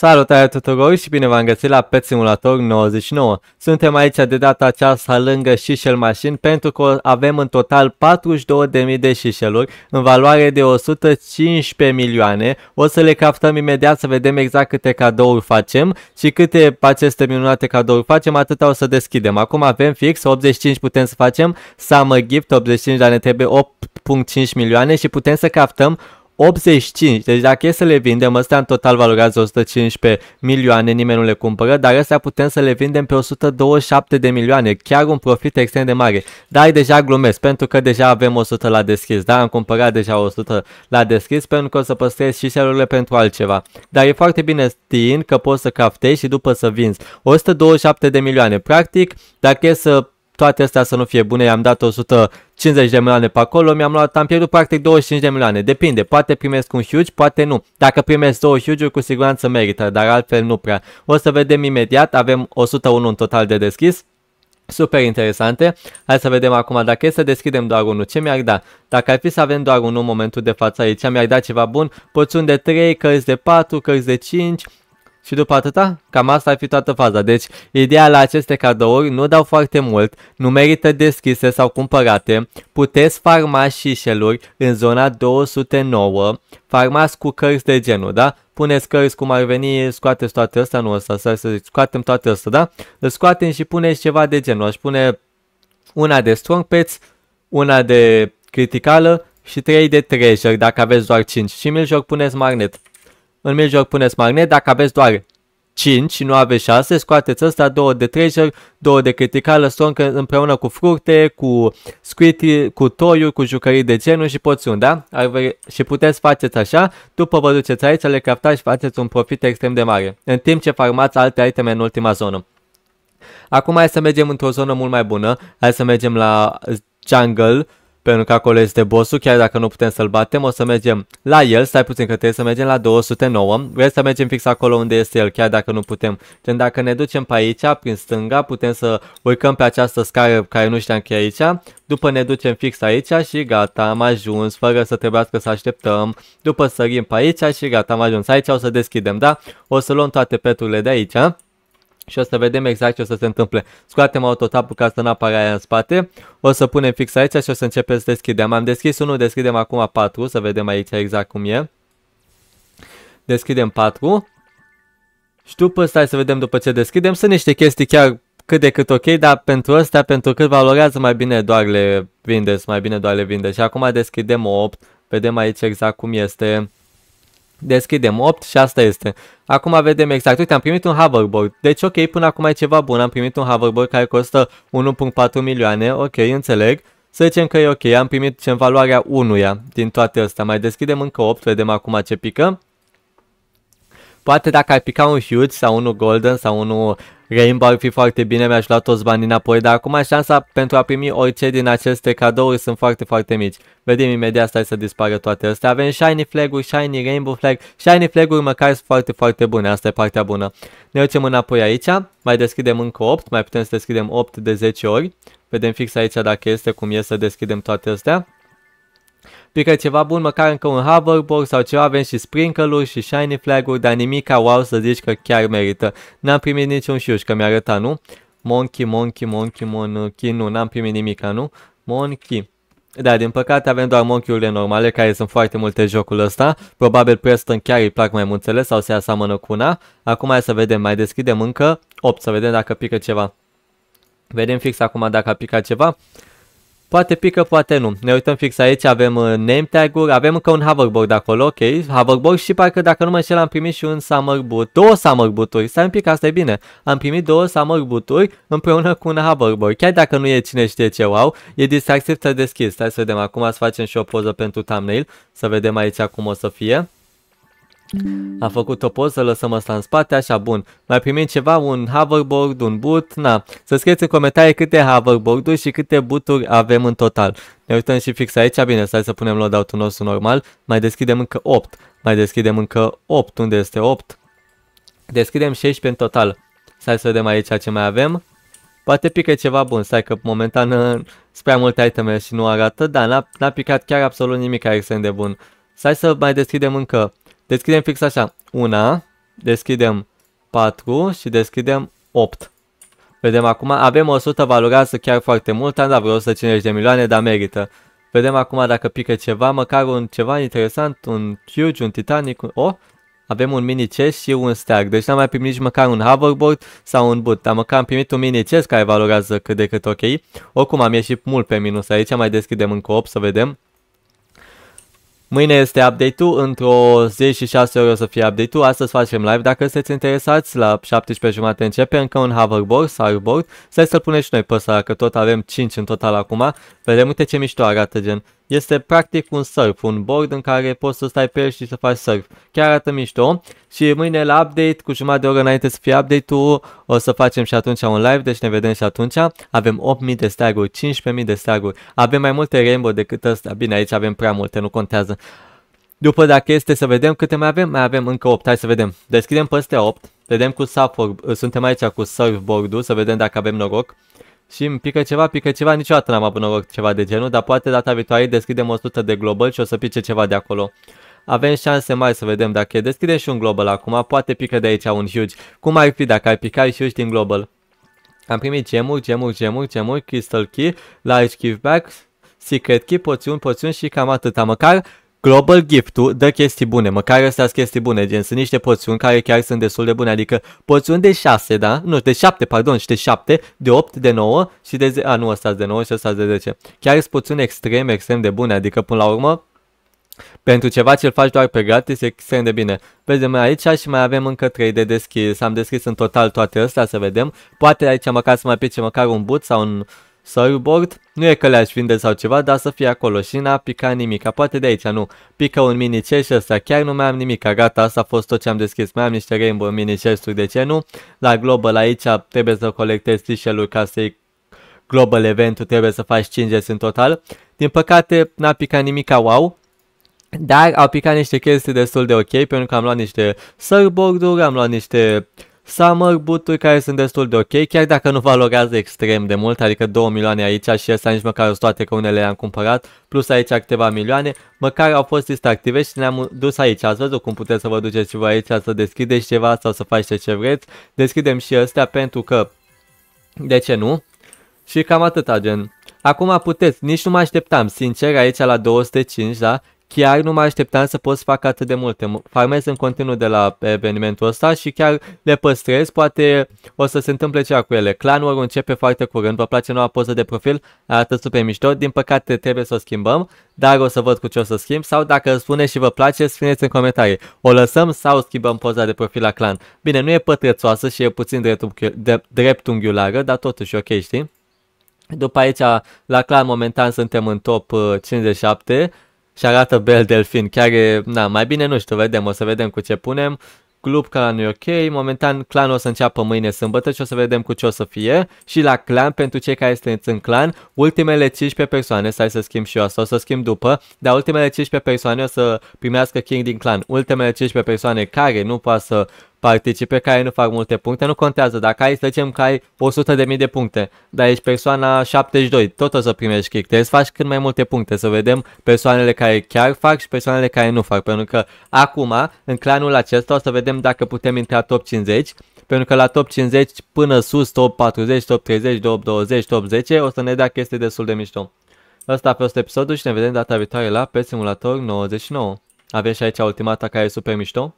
Salutare tuturor și bine v-am găsit la Pet Simulator 99. Suntem aici de data aceasta lângă Shishel Machine pentru că avem în total 42.000 de șișeluri în valoare de 115 milioane. O să le craftăm imediat să vedem exact câte cadouri facem și câte aceste minunate cadouri facem, atâta o să deschidem. Acum avem fix 85 putem să facem, Summer Gift 85, dar ne trebuie 8.5 milioane și putem să craftăm 85, deci dacă e să le vindem, ăstea în total valorează 115 milioane, nimeni nu le cumpără, dar ăstea putem să le vindem pe 127 de milioane, chiar un profit extrem de mare. Dar deja glumesc, pentru că deja avem 100 la deschis, da? Am cumpărat deja 100 la deschis, pentru că o să păstrez și selurile pentru altceva. Dar e foarte bine stiind că poți să craftezi și după să vinzi. 127 de milioane, practic, dacă e să toate astea să nu fie bune, i-am dat 150 de milioane pe acolo, mi-am luat, am pierdut practic 25 de milioane, depinde, poate primesc un huge, poate nu. Dacă primesc două huge cu siguranță merită, dar altfel nu prea. O să vedem imediat, avem 101 în total de deschis. Super interesante. Hai să vedem acum dacă e să deschidem doar unul. Ce mi-ar da? Dacă ar fi să avem doar unul în momentul de față aici, mi-ar da ceva bun. Poțiuni de 3, cărți de 4, cărți de 5, și după atâta, cam asta ar fi toată faza. Deci, ideea la aceste cadouri nu dau foarte mult, nu merită deschise sau cumpărate. Puteți farma șișeluri în zona 209, farmați cu cărți de genul, da? Puneți cărți cum ar veni, scoateți toate astea, nu ăsta, să zic, scoatem toate astea, da? Îl scoatem și puneți ceva de genul, aș pune una de strong pets, una de criticală și 3 de treasure dacă aveți doar 5 și mi-l joc puneți magnet în mijloc puneți magnet, dacă aveți doar 5 și nu aveți 6, scoateți ăsta, 2 de treasure, 2 de criticală, strong împreună cu fructe, cu squid, cu toiuri, cu jucării de genul și poțiuni, da? Și puteți faceți așa, după vă duceți aici, le craftați și faceți un profit extrem de mare, în timp ce farmați alte iteme în ultima zonă. Acum hai să mergem într-o zonă mult mai bună, hai să mergem la jungle pentru că acolo este bossul, chiar dacă nu putem să-l batem, o să mergem la el, stai puțin că trebuie să mergem la 209. Vrem să mergem fix acolo unde este el, chiar dacă nu putem. Gen dacă ne ducem pe aici, prin stânga, putem să urcăm pe această scară care nu știam că e aici. După ne ducem fix aici și gata, am ajuns, fără să trebuiască să așteptăm. După sărim pe aici și gata, am ajuns. Aici o să deschidem, da? O să luăm toate peturile de aici și o să vedem exact ce o să se întâmple. Scoatem autotapul ca să nu apare aia în spate. O să punem fix aici și o să începem să deschidem. Am deschis unul, deschidem acum 4, să vedem aici exact cum e. Deschidem 4. Și după, stai să vedem după ce deschidem, sunt niște chestii chiar cât de cât ok, dar pentru ăstea, pentru cât valorează, mai bine doar le vindeți, mai bine doar le vindeți. Și acum deschidem 8, vedem aici exact cum este. Deschidem 8 și asta este. Acum vedem exact. Uite, am primit un hoverboard. Deci, ok, până acum e ceva bun. Am primit un hoverboard care costă 1.4 milioane. Ok, înțeleg. Să zicem că e ok. Am primit ce în valoarea unuia din toate astea. Mai deschidem încă 8. Vedem acum ce pică. Poate dacă ai pica un huge sau unul golden sau unul Rainbow ar fi foarte bine, mi-aș lua toți banii înapoi, dar acum șansa pentru a primi orice din aceste cadouri sunt foarte, foarte mici. Vedem imediat, stai să dispară toate astea. Avem shiny flag-uri, shiny rainbow flag, shiny flag-uri măcar sunt foarte, foarte bune, asta e partea bună. Ne ducem înapoi aici, mai deschidem încă 8, mai putem să deschidem 8 de 10 ori. Vedem fix aici dacă este, cum e să deschidem toate astea. Pică ceva bun, măcar încă un hoverboard sau ceva, avem și sprinkle și shiny flag-uri, dar nimic ca wow să zici că chiar merită. N-am primit niciun șiuș, că mi-a arătat, nu? Monkey, monkey, monkey, monkey, nu, n-am primit nimic, nu? Monkey. Da, din păcate avem doar monchiurile normale, care sunt foarte multe jocul ăsta. Probabil Preston chiar îi plac mai mulțele sau se asamănă cu una. Acum hai să vedem, mai deschidem încă 8, să vedem dacă pică ceva. Vedem fix acum dacă a picat ceva. Poate pică, poate nu. Ne uităm fix aici, avem uh, name tag-uri, avem încă un hoverboard acolo, ok. Hoverboard și parcă dacă nu mă înșel am primit și un summer boot, două summer boot-uri. Stai un pic, asta e bine. Am primit două summer boot-uri împreună cu un hoverboard. Chiar dacă nu e cine știe ce wow, e distractiv să deschis. Stai să vedem, acum să facem și o poză pentru thumbnail, să vedem aici cum o să fie. A făcut o poză, lăsăm asta în spate, așa, bun. Mai primim ceva, un hoverboard, un boot, na. Să scrieți în comentarii câte hoverboard-uri și câte booturi avem în total. Ne uităm și fix aici, bine, stai să punem loadout-ul nostru normal. Mai deschidem încă 8. Mai deschidem încă 8, unde este 8? Deschidem 16 în total. Stai să vedem aici ce mai avem. Poate pică ceva bun, stai că momentan uh, sunt prea multe iteme și nu arată, dar n-a picat chiar absolut nimic extrem de bun. Stai să mai deschidem încă Deschidem fix așa. Una, deschidem 4 și deschidem 8. Vedem acum, avem 100 valorează chiar foarte mult, am dat vreo 150 de milioane, dar merită. Vedem acum dacă pică ceva, măcar un ceva interesant, un huge, un Titanic, un... oh, avem un mini chest și un stag. deci n-am mai primit nici măcar un hoverboard sau un boot, dar măcar am primit un mini chest care valorează cât de cât ok. Oricum am ieșit mult pe minus aici, mai deschidem încă 8 să vedem. Mâine este update-ul, într-o 16 și ore o să fie update-ul, astăzi facem live dacă sunteți interesați, la 17.30 începe încă un hoverboard, să stai să-l punem și noi pe că tot avem 5 în total acum, vedem uite ce mișto arată gen. Este practic un surf, un board în care poți să stai pe el și să faci surf. Chiar arată mișto. Și mâine la update, cu jumătate de oră înainte să fie update-ul, o să facem și atunci un live, deci ne vedem și atunci. Avem 8.000 de steaguri, 15.000 de steaguri, avem mai multe rainbow decât ăsta. Bine, aici avem prea multe, nu contează. După dacă este să vedem câte mai avem, mai avem încă 8, hai să vedem. Deschidem peste 8, vedem cu surfboard, suntem aici cu surfboard-ul, să vedem dacă avem noroc și îmi pică ceva, pică ceva, niciodată n-am avut noroc ceva de genul, dar poate data viitoare deschidem 100 de global și o să pice ceva de acolo. Avem șanse mai să vedem dacă deschidem și un global acum, poate pică de aici un huge. Cum ar fi dacă ai pica huge din global? Am primit gemuri, gemuri, gemuri, gemuri, crystal key, large giveback, secret key, poțiuni, poțiuni și cam atâta. Măcar Global Gift-ul dă chestii bune, măcar astea sunt chestii bune, gen, sunt niște poțiuni care chiar sunt destul de bune, adică poțiuni de 6, da? Nu, de 7, pardon, și de 7, de 8, de 9 și de 10, a, nu, ăsta de 9 și ăsta de 10. Chiar sunt poțiuni extrem, extrem de bune, adică până la urmă, pentru ceva ce-l faci doar pe gratis, e extrem de bine. Vedem aici și mai avem încă 3 de deschis, am deschis în total toate astea, să vedem. Poate aici măcar să mai pice măcar un but sau un... Soilboard, nu e că le-aș vinde sau ceva, dar să fie acolo și n-a picat nimica, poate de aici, nu, pică un mini chest ăsta, chiar nu mai am nimica, gata, asta a fost tot ce am deschis, mai am niște rainbow mini chest de ce nu, la global aici trebuie să colectezi t ca să-i global event trebuie să faci 5 în total, din păcate n-a picat nimica wow, dar au picat niște chestii destul de ok, pentru că am luat niște surboard-uri, am luat niște Summer booturi care sunt destul de ok, chiar dacă nu valorează extrem de mult, adică 2 milioane aici și ăsta nici măcar sunt toate că unele le-am cumpărat, plus aici câteva milioane, măcar au fost distractive și ne-am dus aici. Ați văzut cum puteți să vă duceți și voi aici să deschideți ceva sau să faceți ce vreți. Deschidem și astea pentru că, de ce nu? Și cam atâta gen. Acum puteți, nici nu mă așteptam, sincer, aici la 205, da? chiar nu mă așteptam să pot să fac atât de multe. Farmez în continuu de la evenimentul ăsta și chiar le păstrez, poate o să se întâmple cea cu ele. Clanul începe foarte curând, vă place noua poză de profil, arată super mișto, din păcate trebuie să o schimbăm, dar o să văd cu ce o să schimb sau dacă spune și vă place, spuneți în comentarii. O lăsăm sau schimbăm poza de profil la clan? Bine, nu e pătrățoasă și e puțin dreptunghiulară, dar totuși ok, știi? După aici, la clan momentan suntem în top 57, uh, și arată bel Delfin. Chiar e, na, mai bine nu știu, vedem, o să vedem cu ce punem. Club Clan nu e ok, momentan clanul o să înceapă mâine sâmbătă și o să vedem cu ce o să fie și la clan, pentru cei care sunt în clan, ultimele 15 persoane, stai să schimb și eu asta, o să schimb după, dar ultimele 15 persoane o să primească king din clan, ultimele 15 persoane care nu poate să participe care nu fac multe puncte, nu contează. Dacă ai, să zicem că ai 100.000 de puncte, dar ești persoana 72, tot o să primești kick. Trebuie să faci cât mai multe puncte, să vedem persoanele care chiar fac și persoanele care nu fac. Pentru că acum, în clanul acesta, o să vedem dacă putem intra top 50 pentru că la top 50 până sus, top 40, top 30, top 20, top 10, o să ne dea este destul de mișto. Asta a fost episodul și ne vedem data viitoare la pe simulator 99. Avem și aici ultimata care e super mișto.